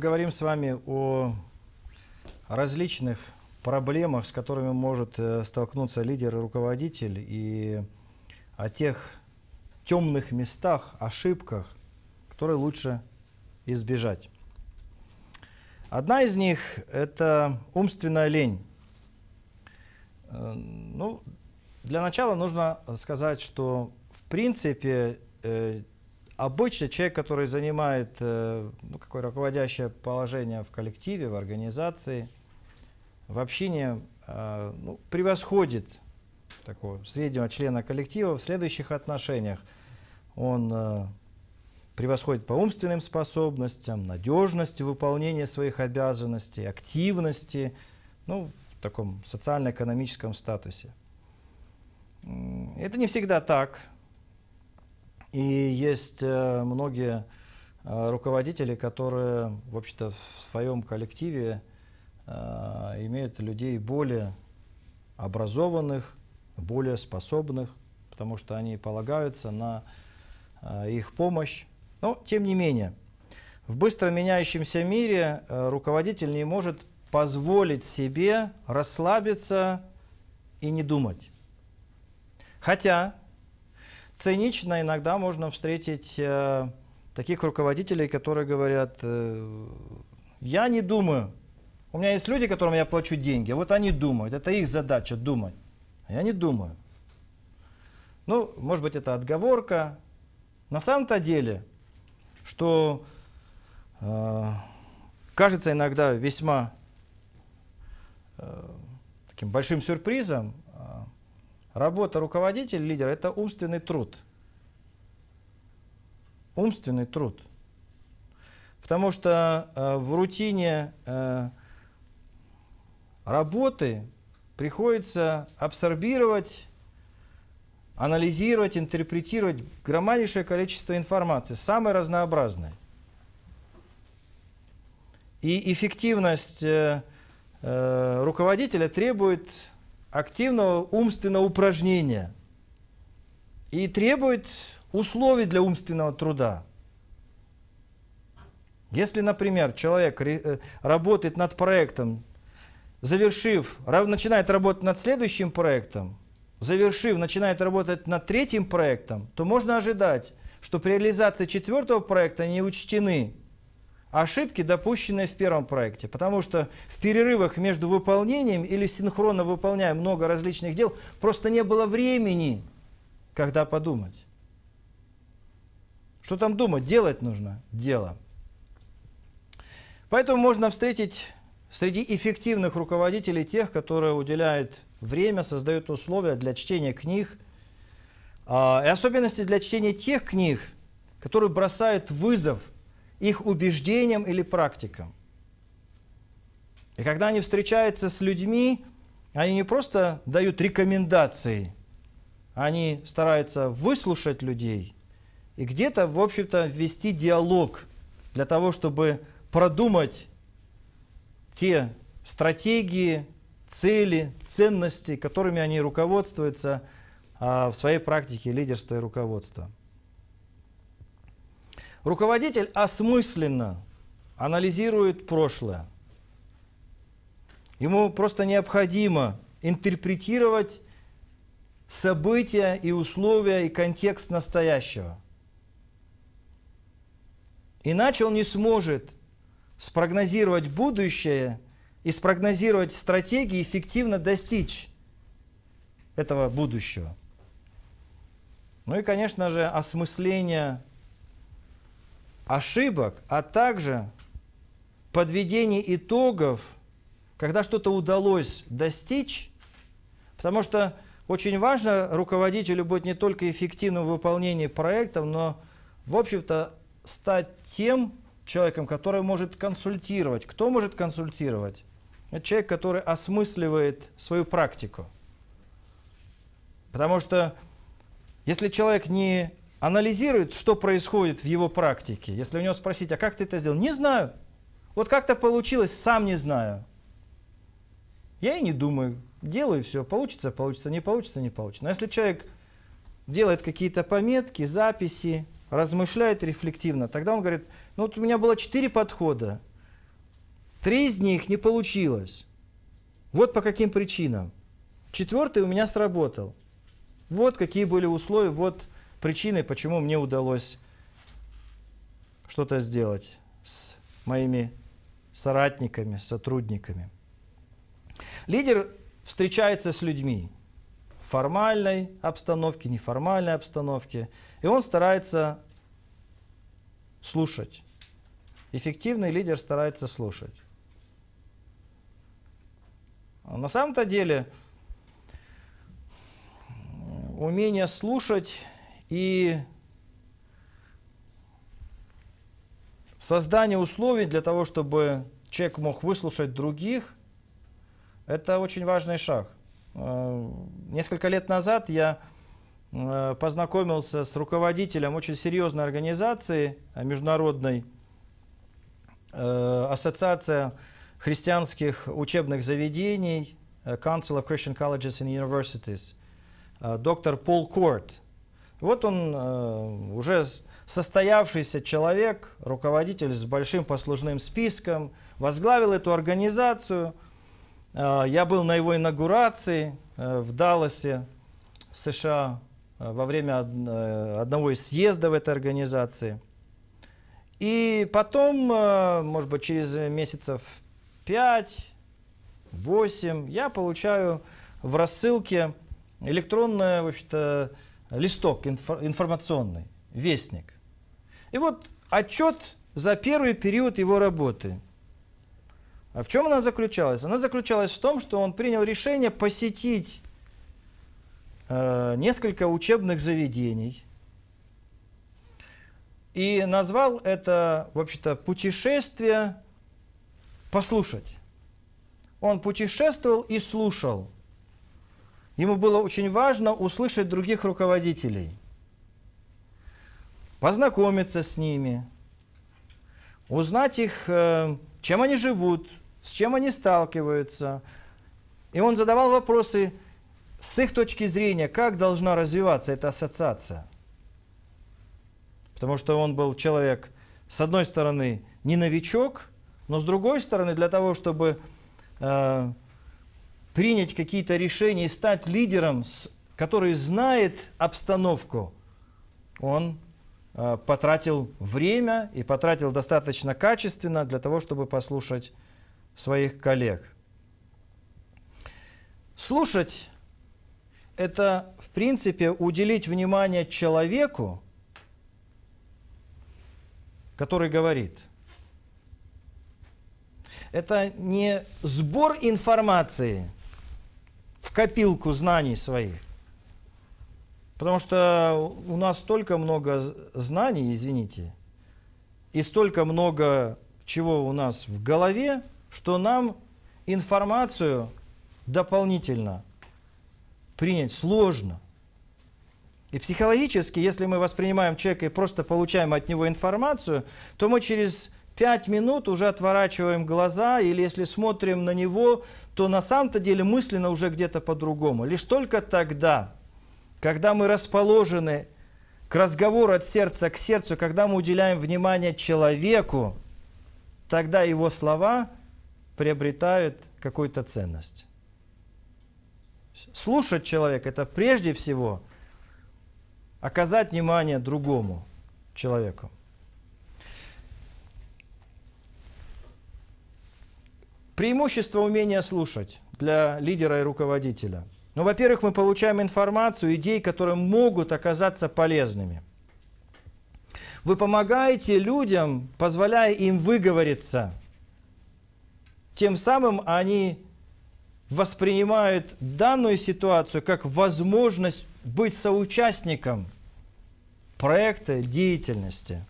говорим с вами о различных проблемах, с которыми может э, столкнуться лидер и руководитель, и о тех темных местах, ошибках, которые лучше избежать. Одна из них – это умственная лень. Э, ну, для начала нужно сказать, что в принципе э, Обычно человек, который занимает э, ну, какое руководящее положение в коллективе, в организации, в общине, э, ну, превосходит такого среднего члена коллектива в следующих отношениях. Он э, превосходит по умственным способностям, надежности выполнения своих обязанностей, активности, ну, в таком социально-экономическом статусе. Это не всегда так. И есть э, многие э, руководители, которые, в общем то в своем коллективе э, имеют людей более образованных, более способных, потому что они полагаются на их помощь. Но, тем не менее, в быстро меняющемся мире руководитель не может позволить себе расслабиться и не думать. Хотя цинично иногда можно встретить э, таких руководителей, которые говорят, э, я не думаю. У меня есть люди, которым я плачу деньги, вот они думают, это их задача думать. А я не думаю. Ну, может быть, это отговорка. На самом-то деле, что э, кажется иногда весьма э, таким большим сюрпризом, Работа руководителя, лидера – это умственный труд. Умственный труд. Потому что э, в рутине э, работы приходится абсорбировать, анализировать, интерпретировать громаднейшее количество информации, самое разнообразное. И эффективность э, э, руководителя требует активного умственного упражнения и требует условий для умственного труда. Если, например, человек э, работает над проектом, завершив, начинает работать над следующим проектом, завершив, начинает работать над третьим проектом, то можно ожидать, что при реализации четвертого проекта не учтены ошибки, допущенные в первом проекте. Потому что в перерывах между выполнением или синхронно выполняя много различных дел, просто не было времени, когда подумать. Что там думать? Делать нужно дело. Поэтому можно встретить среди эффективных руководителей тех, которые уделяют время, создают условия для чтения книг, а, и особенности для чтения тех книг, которые бросают вызов их убеждениям или практикам. И когда они встречаются с людьми, они не просто дают рекомендации, они стараются выслушать людей и где-то, в общем-то, ввести диалог для того, чтобы продумать те стратегии, цели, ценности, которыми они руководствуются а, в своей практике лидерства и руководства. Руководитель осмысленно анализирует прошлое. Ему просто необходимо интерпретировать события и условия и контекст настоящего. Иначе он не сможет спрогнозировать будущее и спрогнозировать стратегии, эффективно достичь этого будущего. Ну и, конечно же, осмысление ошибок, а также подведение итогов, когда что-то удалось достичь, потому что очень важно руководителю быть не только эффективным в выполнении проектов, но, в общем-то, стать тем человеком, который может консультировать. Кто может консультировать? Это человек, который осмысливает свою практику. Потому что если человек не анализирует, что происходит в его практике. Если у него спросить, а как ты это сделал? Не знаю. Вот как-то получилось, сам не знаю. Я и не думаю. Делаю все. Получится, получится, не получится, не получится. Но если человек делает какие-то пометки, записи, размышляет рефлективно, тогда он говорит, ну вот у меня было четыре подхода. Три из них не получилось. Вот по каким причинам. Четвертый у меня сработал. Вот какие были условия, вот причиной, почему мне удалось что-то сделать с моими соратниками, сотрудниками. Лидер встречается с людьми в формальной обстановке, неформальной обстановке, и он старается слушать. Эффективный лидер старается слушать. А на самом-то деле умение слушать и создание условий для того, чтобы человек мог выслушать других, это очень важный шаг. Э, несколько лет назад я э, познакомился с руководителем очень серьезной организации э, международной, ассоциация христианских учебных заведений, Council of Christian Colleges and Universities, доктор Пол Корт. Вот он э, уже состоявшийся человек, руководитель с большим послужным списком, возглавил эту организацию. Э, я был на его инаугурации э, в Далласе, в США, во время одного из съездов этой организации. И потом, может быть, через месяцев 5-8 я получаю в рассылке электронное, в общем-то, листок информационный, вестник. И вот отчет за первый период его работы. А в чем она заключалась? Она заключалась в том, что он принял решение посетить э, несколько учебных заведений и назвал это, в общем-то, путешествие послушать. Он путешествовал и слушал – Ему было очень важно услышать других руководителей, познакомиться с ними, узнать их, э, чем они живут, с чем они сталкиваются. И он задавал вопросы с их точки зрения, как должна развиваться эта ассоциация. Потому что он был человек, с одной стороны, не новичок, но с другой стороны, для того, чтобы э, принять какие-то решения и стать лидером, который знает обстановку, он э, потратил время и потратил достаточно качественно для того, чтобы послушать своих коллег. Слушать – это, в принципе, уделить внимание человеку, который говорит. Это не сбор информации – в копилку знаний своих. Потому что у нас столько много знаний, извините, и столько много чего у нас в голове, что нам информацию дополнительно принять сложно. И психологически, если мы воспринимаем человека и просто получаем от него информацию, то мы через пять минут уже отворачиваем глаза, или если смотрим на него, то на самом-то деле мысленно уже где-то по-другому. Лишь только тогда, когда мы расположены к разговору от сердца к сердцу, когда мы уделяем внимание человеку, тогда его слова приобретают какую-то ценность. Слушать человека – это прежде всего оказать внимание другому человеку. Преимущество умения слушать для лидера и руководителя. Ну, во-первых, мы получаем информацию, идей, которые могут оказаться полезными. Вы помогаете людям, позволяя им выговориться. Тем самым они воспринимают данную ситуацию как возможность быть соучастником проекта деятельности –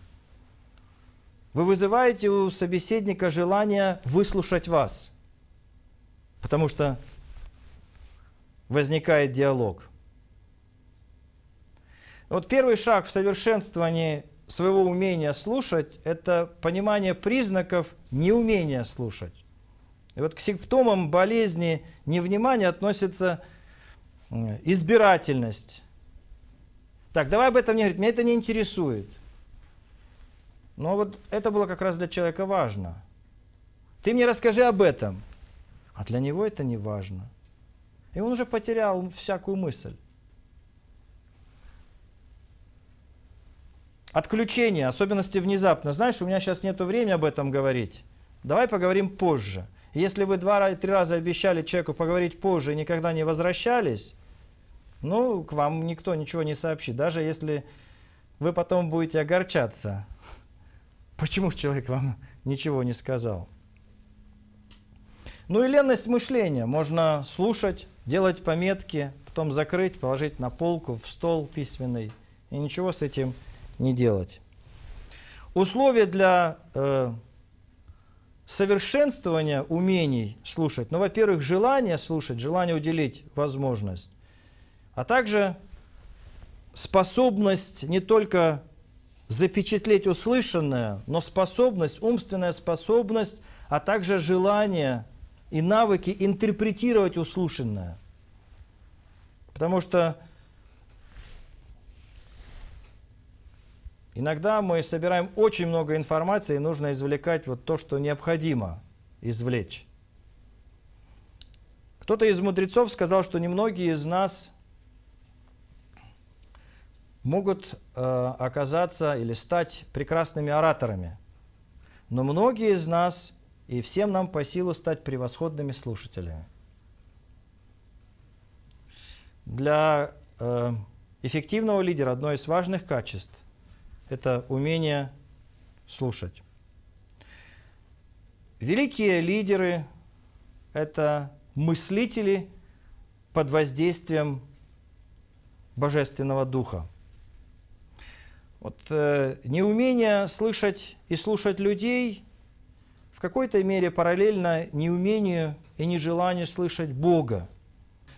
вы вызываете у собеседника желание выслушать вас, потому что возникает диалог. Вот первый шаг в совершенствовании своего умения слушать – это понимание признаков неумения слушать. И вот к симптомам болезни невнимания относится избирательность. Так, давай об этом не говорить, меня это не интересует. Но вот это было как раз для человека важно. Ты мне расскажи об этом. А для него это не важно. И он уже потерял всякую мысль. Отключение, особенности внезапно. Знаешь, у меня сейчас нет времени об этом говорить. Давай поговорим позже. Если вы два-три раза обещали человеку поговорить позже и никогда не возвращались, ну, к вам никто ничего не сообщит. Даже если вы потом будете огорчаться. Почему человек вам ничего не сказал? Ну и ленность мышления. Можно слушать, делать пометки, потом закрыть, положить на полку, в стол письменный и ничего с этим не делать. Условия для э, совершенствования умений слушать. Ну, во-первых, желание слушать, желание уделить возможность, а также способность не только запечатлеть услышанное, но способность, умственная способность, а также желание и навыки интерпретировать услышанное. Потому что иногда мы собираем очень много информации, и нужно извлекать вот то, что необходимо извлечь. Кто-то из мудрецов сказал, что немногие из нас могут э, оказаться или стать прекрасными ораторами. Но многие из нас и всем нам по силу стать превосходными слушателями. Для э, эффективного лидера одно из важных качеств – это умение слушать. Великие лидеры – это мыслители под воздействием Божественного Духа. Вот э, неумение слышать и слушать людей в какой-то мере параллельно неумению и нежеланию слышать Бога.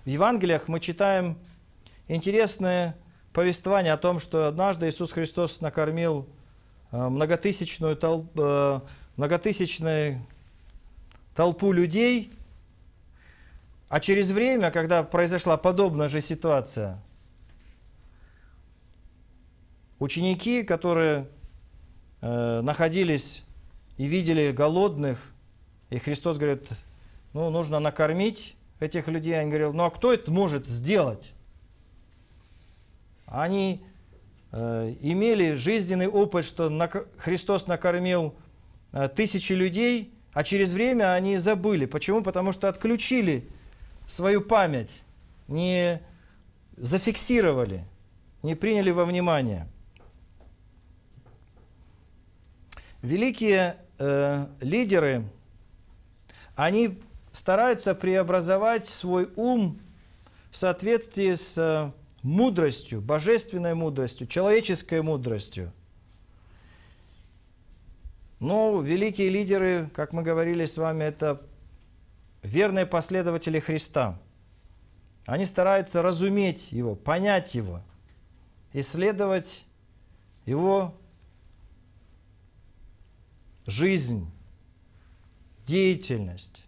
В Евангелиях мы читаем интересное повествование о том, что однажды Иисус Христос накормил э, многотысячную толпу, э, многотысячную толпу людей, а через время, когда произошла подобная же ситуация – Ученики, которые э, находились и видели голодных, и Христос говорит, ну, нужно накормить этих людей. Они говорили, ну, а кто это может сделать? Они э, имели жизненный опыт, что на, Христос накормил э, тысячи людей, а через время они забыли. Почему? Потому что отключили свою память, не зафиксировали, не приняли во внимание – Великие э, лидеры, они стараются преобразовать свой ум в соответствии с э, мудростью, божественной мудростью, человеческой мудростью. Но ну, великие лидеры, как мы говорили с вами, это верные последователи Христа. Они стараются разуметь Его, понять Его, исследовать Его жизнь, деятельность,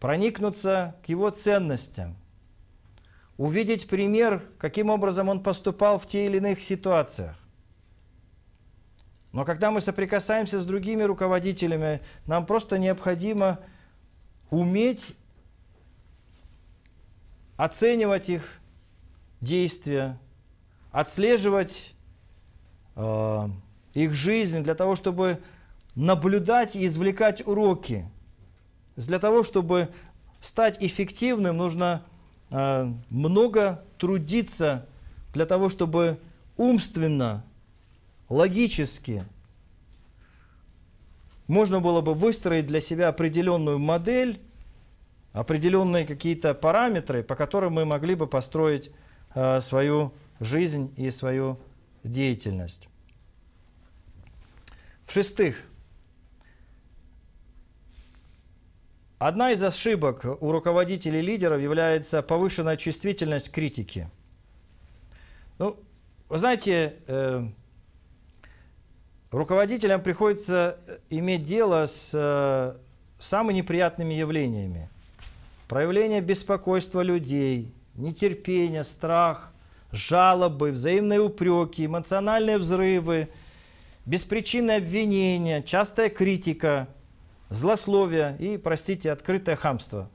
проникнуться к его ценностям, увидеть пример, каким образом он поступал в те или иных ситуациях. Но когда мы соприкасаемся с другими руководителями, нам просто необходимо уметь оценивать их действия, отслеживать э, их жизнь для того, чтобы наблюдать и извлекать уроки. Для того, чтобы стать эффективным, нужно э, много трудиться для того, чтобы умственно, логически можно было бы выстроить для себя определенную модель, определенные какие-то параметры, по которым мы могли бы построить э, свою жизнь и свою деятельность. В-шестых, Одна из ошибок у руководителей лидеров является повышенная чувствительность к критике. Ну, вы знаете, э, руководителям приходится э, иметь дело с э, самыми неприятными явлениями. Проявление беспокойства людей, нетерпения, страх, жалобы, взаимные упреки, эмоциональные взрывы, беспричинные обвинения, частая критика – злословие и, простите, открытое хамство.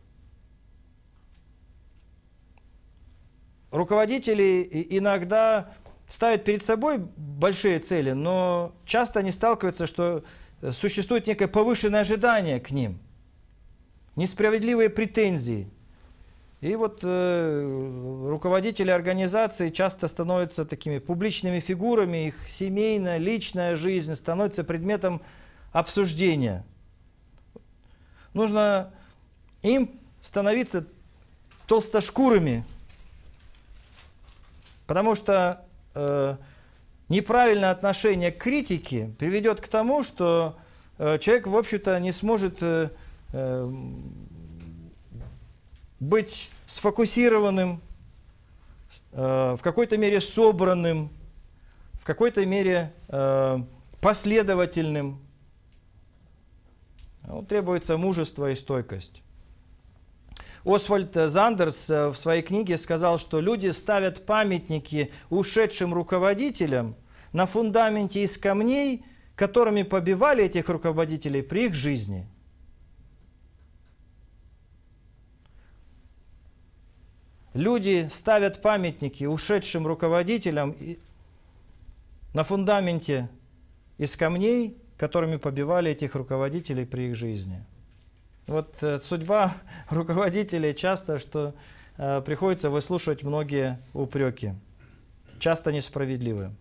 Руководители иногда ставят перед собой большие цели, но часто они сталкиваются, что существует некое повышенное ожидание к ним, несправедливые претензии. И вот э, руководители организации часто становятся такими публичными фигурами, их семейная, личная жизнь становится предметом обсуждения – нужно им становиться толстошкурыми, потому что э, неправильное отношение к критике приведет к тому, что э, человек, в общем-то, не сможет э, э, быть сфокусированным, э, в какой-то мере собранным, в какой-то мере э, последовательным требуется мужество и стойкость. Освальд Зандерс э, в своей книге сказал, что люди ставят памятники ушедшим руководителям на фундаменте из камней, которыми побивали этих руководителей при их жизни. Люди ставят памятники ушедшим руководителям на фундаменте из камней, которыми побивали этих руководителей при их жизни. Вот э, судьба руководителей часто, что э, приходится выслушивать многие упреки, часто несправедливые.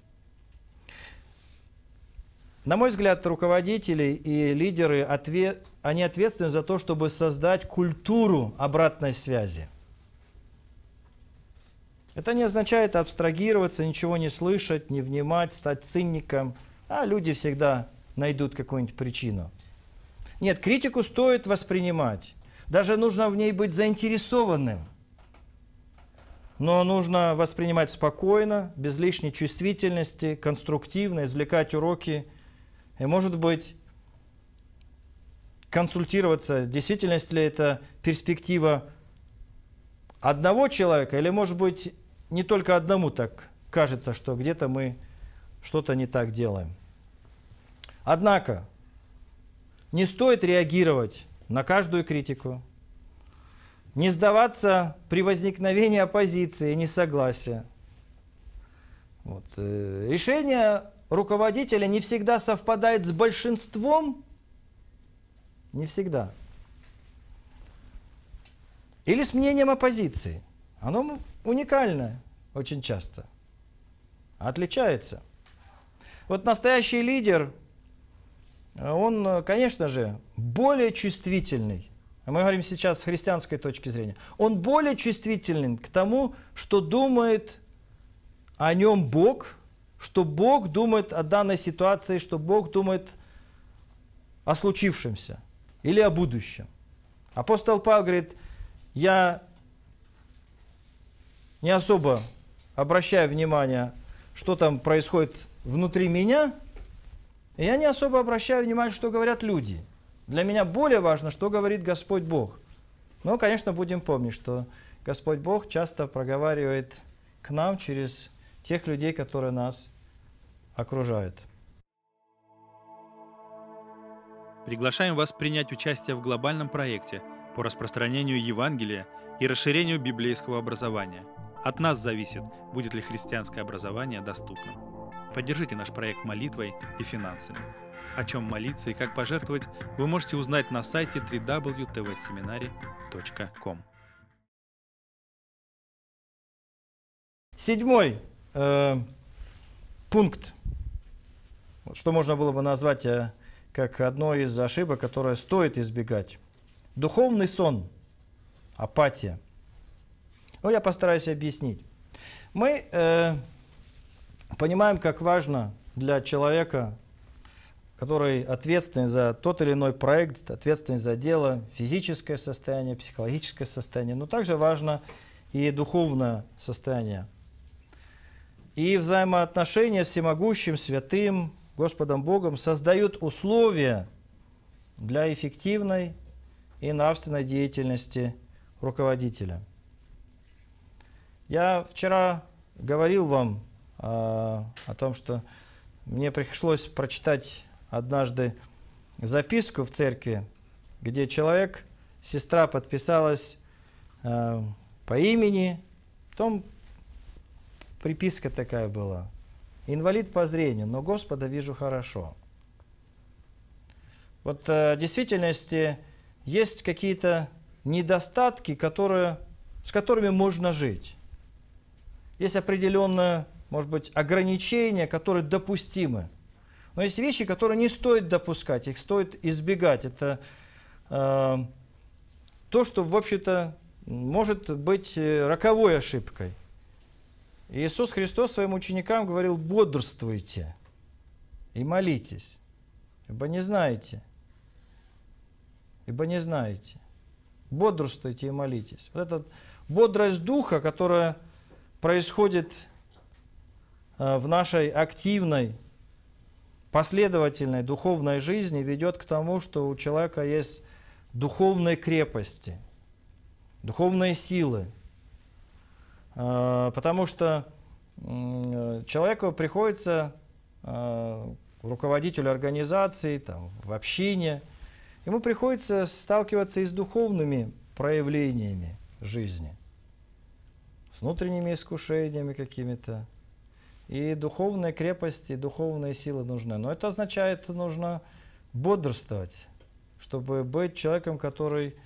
На мой взгляд, руководители и лидеры, ответ, они ответственны за то, чтобы создать культуру обратной связи. Это не означает абстрагироваться, ничего не слышать, не внимать, стать цинником. А люди всегда найдут какую-нибудь причину. Нет, критику стоит воспринимать. Даже нужно в ней быть заинтересованным. Но нужно воспринимать спокойно, без лишней чувствительности, конструктивно, извлекать уроки. И, может быть, консультироваться, Действительно ли это перспектива одного человека, или, может быть, не только одному так кажется, что где-то мы что-то не так делаем. Однако не стоит реагировать на каждую критику, не сдаваться при возникновении оппозиции и несогласия. Вот. Э, решение руководителя не всегда совпадает с большинством, не всегда. Или с мнением оппозиции. Оно уникальное очень часто, отличается. Вот настоящий лидер – Э, он, э, конечно же, более чувствительный. Мы говорим сейчас с христианской точки зрения. Он более чувствителен к тому, что думает о нем Бог, что Бог думает о данной ситуации, что Бог думает о случившемся или о будущем. Апостол Павел говорит, я не особо обращаю внимание, что там происходит внутри меня – я не особо обращаю внимание, что говорят люди. Для меня более важно, что говорит Господь Бог. Но, конечно, будем помнить, что Господь Бог часто проговаривает к нам через тех людей, которые нас окружают. Приглашаем вас принять участие в глобальном проекте по распространению Евангелия и расширению библейского образования. От нас зависит, будет ли христианское образование доступным. Поддержите наш проект молитвой и финансами. О чем молиться и как пожертвовать, вы можете узнать на сайте www.tvseminary.com. Седьмой э, пункт, что можно было бы назвать э, как одной из ошибок, которая стоит избегать. Духовный сон, апатия. Ну, я постараюсь объяснить. Мы э, понимаем, как важно для человека, который ответственен за тот или иной проект, ответственен за дело, физическое состояние, психологическое состояние, но также важно и духовное состояние. И взаимоотношения с всемогущим, святым, Господом Богом создают условия для эффективной и нравственной деятельности руководителя. Я вчера говорил вам а, о том, что мне пришлось прочитать однажды записку в церкви, где человек, сестра подписалась э, по имени, потом приписка такая была. Инвалид по зрению, но Господа вижу хорошо. Вот э, в действительности есть какие-то недостатки, которые, с которыми можно жить. Есть определенная может быть, ограничения, которые допустимы. Но есть вещи, которые не стоит допускать, их стоит избегать. Это э, то, что, в общем-то, может быть э, роковой ошибкой. Иисус Христос своим ученикам говорил, бодрствуйте и молитесь, ибо не знаете, ибо не знаете. Бодрствуйте и молитесь. Вот эта бодрость духа, которая происходит Э, в нашей активной, последовательной духовной жизни ведет к тому, что у человека есть духовные крепости, духовные силы. Э, потому что человеку приходится э, руководителю организации, там, в общине, ему приходится сталкиваться и с духовными проявлениями жизни, с внутренними искушениями какими-то, и духовная крепость, и духовные силы нужны. Но это означает, нужно бодрствовать, чтобы быть человеком, который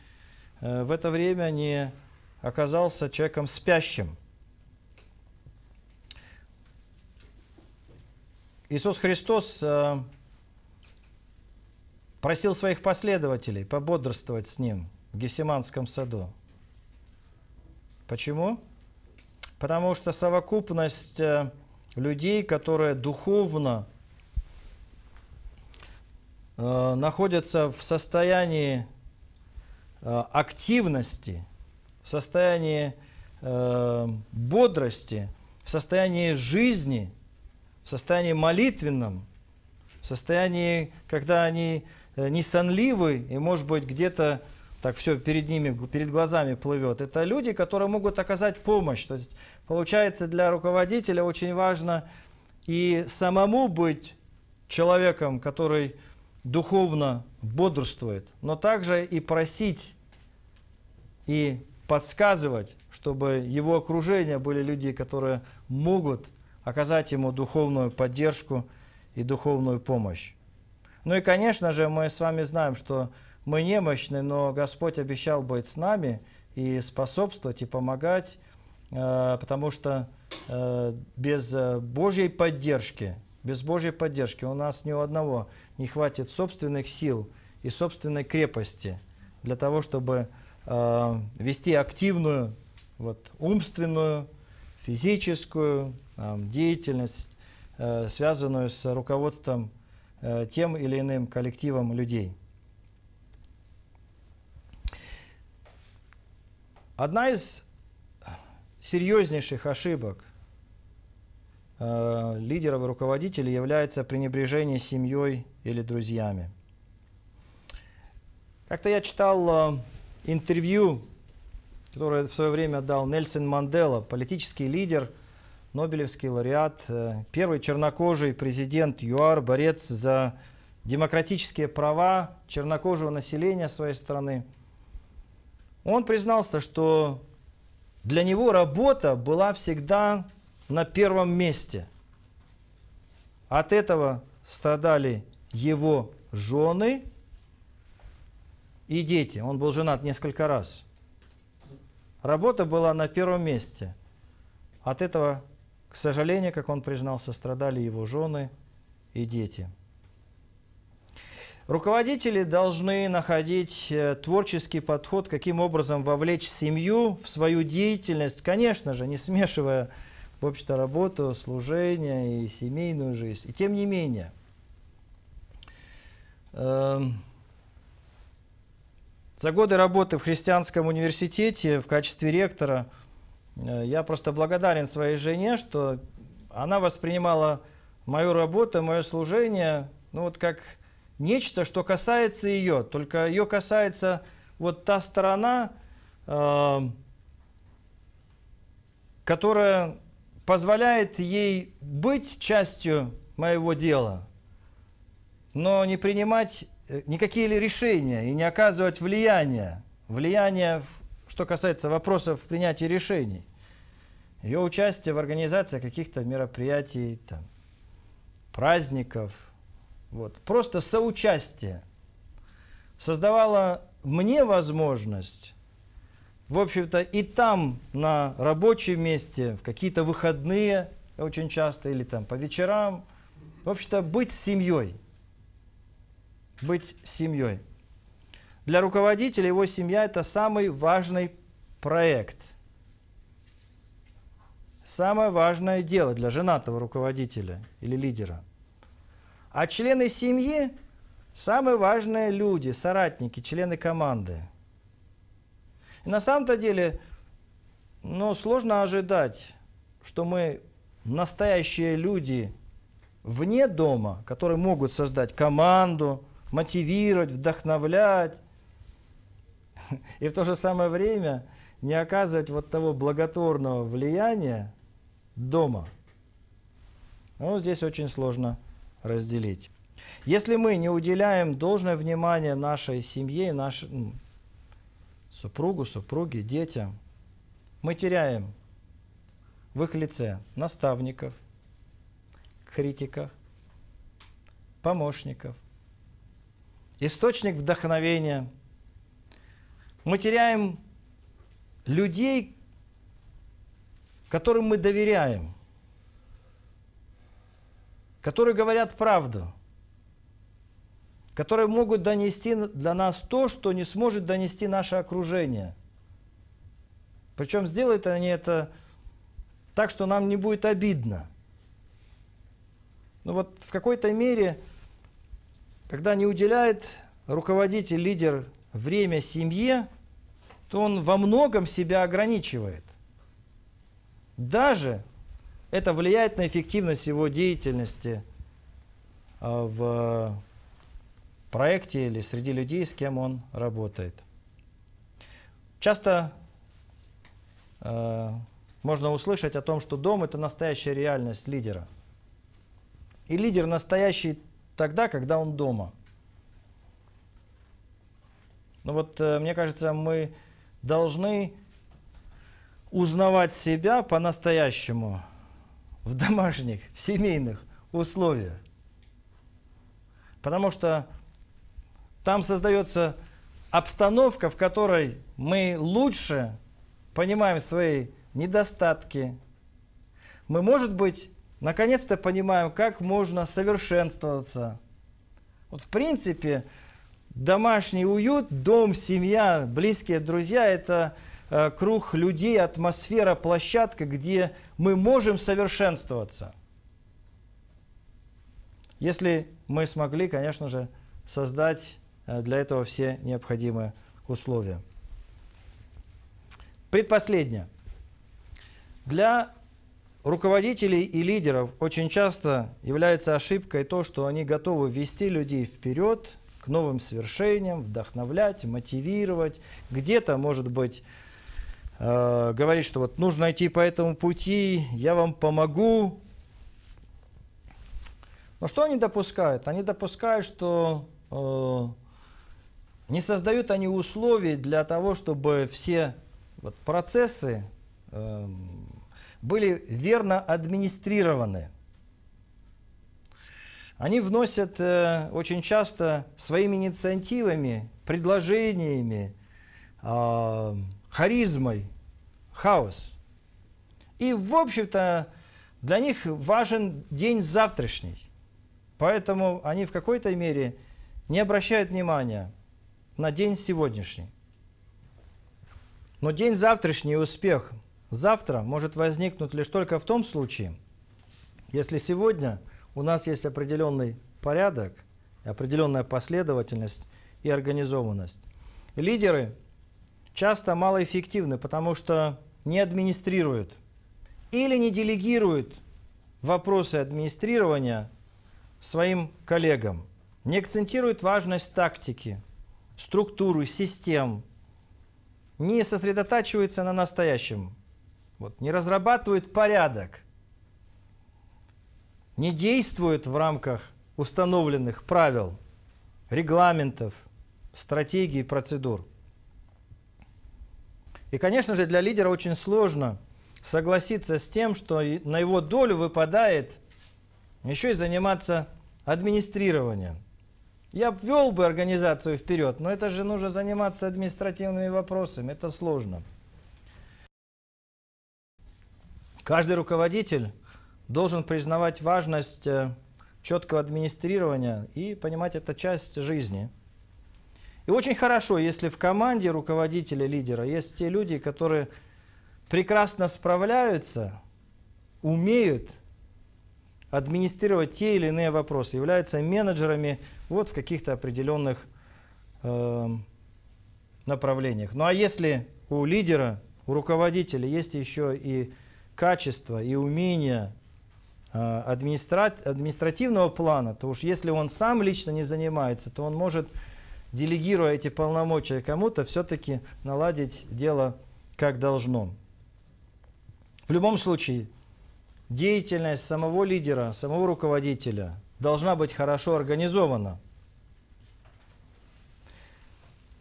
э, в это время не оказался человеком спящим. Иисус Христос э, просил своих последователей пободрствовать с Ним в Гефсиманском саду. Почему? Потому что совокупность э, людей, которые духовно э, находятся в состоянии э, активности, в состоянии э, бодрости, в состоянии жизни, в состоянии молитвенном, в состоянии, когда они э, не сонливы и, может быть, где-то так все перед ними, перед глазами плывет. Это люди, которые могут оказать помощь. То есть, получается, для руководителя очень важно и самому быть человеком, который духовно бодрствует, но также и просить, и подсказывать, чтобы его окружение были люди, которые могут оказать ему духовную поддержку и духовную помощь. Ну и, конечно же, мы с вами знаем, что мы немощны, но Господь обещал быть с нами и способствовать, и помогать, э, потому что э, без э, Божьей поддержки, без Божьей поддержки у нас ни у одного не хватит собственных сил и собственной крепости для того, чтобы вести активную, вот, умственную, физическую там, деятельность, связанную с руководством тем или иным коллективом людей. Одна из серьезнейших ошибок э, лидеров и руководителей является пренебрежение семьей или друзьями. Как-то я читал э, интервью, которое в свое время дал Нельсон Мандела, политический лидер, Нобелевский лауреат, э, первый чернокожий президент ЮАР, борец за демократические права чернокожего населения своей страны – он признался, что для него работа была всегда на первом месте. От этого страдали его жены и дети. Он был женат несколько раз. Работа была на первом месте. От этого, к сожалению, как он признался, страдали его жены и дети. Руководители должны находить э, творческий подход, каким образом вовлечь семью в свою деятельность, конечно же, не смешивая в общем-то работу, служение и семейную жизнь. И тем не менее, эм, за годы работы в христианском университете в качестве ректора э, я просто благодарен своей жене, что она воспринимала мою работу, мое служение, ну вот как нечто, что касается ее, только ее касается вот та сторона, эм, которая позволяет ей быть частью моего дела, но не принимать э, никакие ли решения и не оказывать влияния, влияния, что касается вопросов принятия решений, ее участие в организации каких-то мероприятий, там, праздников – вот, просто соучастие создавало мне возможность, в общем-то, и там, на рабочем месте, в какие-то выходные очень часто, или там по вечерам, в общем-то, быть семьей. Быть семьей. Для руководителя его семья – это самый важный проект. Самое важное дело для женатого руководителя или лидера – а члены семьи – самые важные люди, соратники, члены команды. И на самом-то деле, ну, сложно ожидать, что мы настоящие люди вне дома, которые могут создать команду, мотивировать, вдохновлять, и в то же самое время не оказывать вот того благотворного влияния дома. Ну, здесь очень сложно разделить. Если мы не уделяем должное внимание нашей семье, нашей, ну, супругу, супруге, детям, мы теряем в их лице наставников, критиков, помощников, источник вдохновения. Мы теряем людей, которым мы доверяем – которые говорят правду, которые могут донести для нас то, что не сможет донести наше окружение. Причем сделают они это так, что нам не будет обидно. Но ну вот в какой-то мере, когда не уделяет руководитель, лидер время семье, то он во многом себя ограничивает. Даже это влияет на эффективность его деятельности а, в проекте или среди людей, с кем он работает. Часто э, можно услышать о том, что дом – это настоящая реальность лидера. И лидер настоящий тогда, когда он дома. Но ну вот э, мне кажется, мы должны узнавать себя по-настоящему – в домашних, в семейных условиях. Потому что там создается обстановка, в которой мы лучше понимаем свои недостатки. Мы, может быть, наконец-то понимаем, как можно совершенствоваться. Вот в принципе, домашний уют, дом, семья, близкие друзья – это – Э, круг людей, атмосфера, площадка, где мы можем совершенствоваться. Если мы смогли, конечно же, создать э, для этого все необходимые условия. Предпоследнее. Для руководителей и лидеров очень часто является ошибкой то, что они готовы вести людей вперед к новым свершениям, вдохновлять, мотивировать, где-то, может быть, Э, говорит, что вот нужно идти по этому пути, я вам помогу. Но что они допускают? Они допускают, что э, не создают они условий для того, чтобы все вот, процессы э, были верно администрированы. Они вносят э, очень часто своими инициативами, предложениями, э, харизмой хаос. И, в общем-то, для них важен день завтрашний. Поэтому они в какой-то мере не обращают внимания на день сегодняшний. Но день завтрашний успех завтра может возникнуть лишь только в том случае, если сегодня у нас есть определенный порядок, определенная последовательность и организованность. Лидеры часто малоэффективны, потому что не администрируют или не делегируют вопросы администрирования своим коллегам, не акцентируют важность тактики, структуры, систем, не сосредотачивается на настоящем, вот, не разрабатывает порядок, не действуют в рамках установленных правил, регламентов, стратегий, процедур. И, конечно же, для лидера очень сложно согласиться с тем, что на его долю выпадает еще и заниматься администрированием. Я ввел бы организацию вперед, но это же нужно заниматься административными вопросами, это сложно. Каждый руководитель должен признавать важность э, четкого администрирования и понимать это часть жизни – и очень хорошо, если в команде руководителя, лидера есть те люди, которые прекрасно справляются, умеют администрировать те или иные вопросы, являются менеджерами вот в каких-то определенных э, направлениях. Ну а если у лидера, у руководителя есть еще и качество, и умение э, администра... административного плана, то уж если он сам лично не занимается, то он может делегируя эти полномочия кому-то, все-таки наладить дело как должно. В любом случае, деятельность самого лидера, самого руководителя должна быть хорошо организована.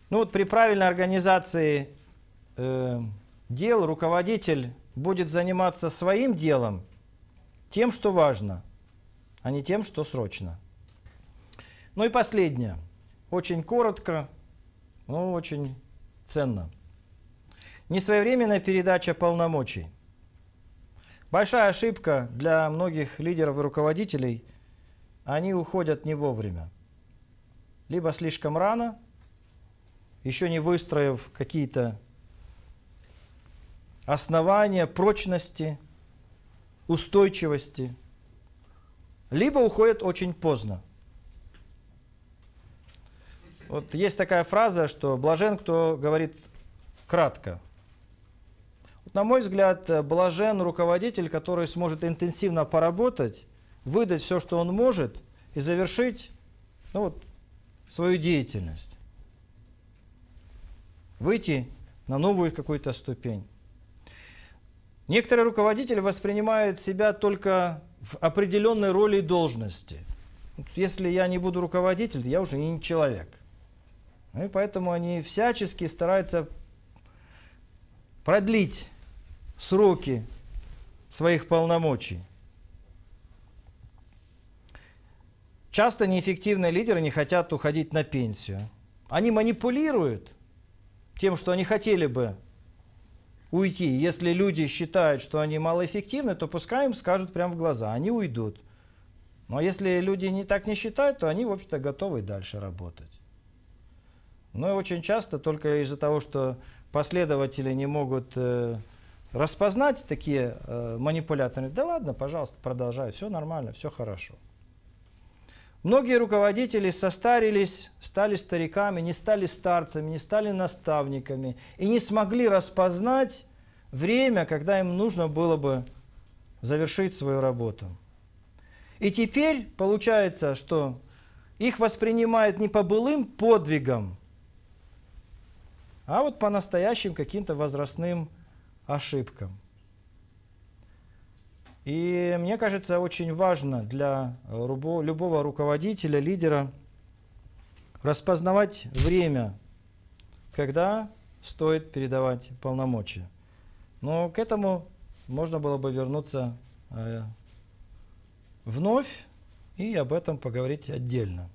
Ну вот при правильной организации э, дел руководитель будет заниматься своим делом, тем, что важно, а не тем, что срочно. Ну и последнее – очень коротко, но очень ценно. Несвоевременная передача полномочий. Большая ошибка для многих лидеров и руководителей – они уходят не вовремя. Либо слишком рано, еще не выстроив какие-то основания прочности, устойчивости, либо уходят очень поздно. Вот есть такая фраза, что блажен, кто говорит кратко. Вот, на мой взгляд, э, блажен руководитель, который сможет интенсивно поработать, выдать все, что он может, и завершить ну, вот, свою деятельность. Выйти на новую какую-то ступень. Некоторые руководители воспринимают себя только в определенной роли и должности. Если я не буду руководитель, я уже не человек. Ну и поэтому они всячески стараются продлить сроки своих полномочий. Часто неэффективные лидеры не хотят уходить на пенсию. Они манипулируют тем, что они хотели бы уйти. Если люди считают, что они малоэффективны, то пускай им скажут прямо в глаза, они уйдут. Но если люди не так не считают, то они, в общем-то, готовы дальше работать. Но ну очень часто только из-за того, что последователи не могут э, распознать такие э, манипуляции, да ладно, пожалуйста, продолжай, все нормально, все хорошо. Многие руководители состарились, стали стариками, не стали старцами, не стали наставниками и не смогли распознать время, когда им нужно было бы завершить свою работу. И теперь получается, что их воспринимают не по былым подвигам, а вот по настоящим каким-то возрастным ошибкам. И мне кажется, очень важно для любого руководителя, лидера распознавать время, когда стоит передавать полномочия. Но к этому можно было бы вернуться э, вновь и об этом поговорить отдельно.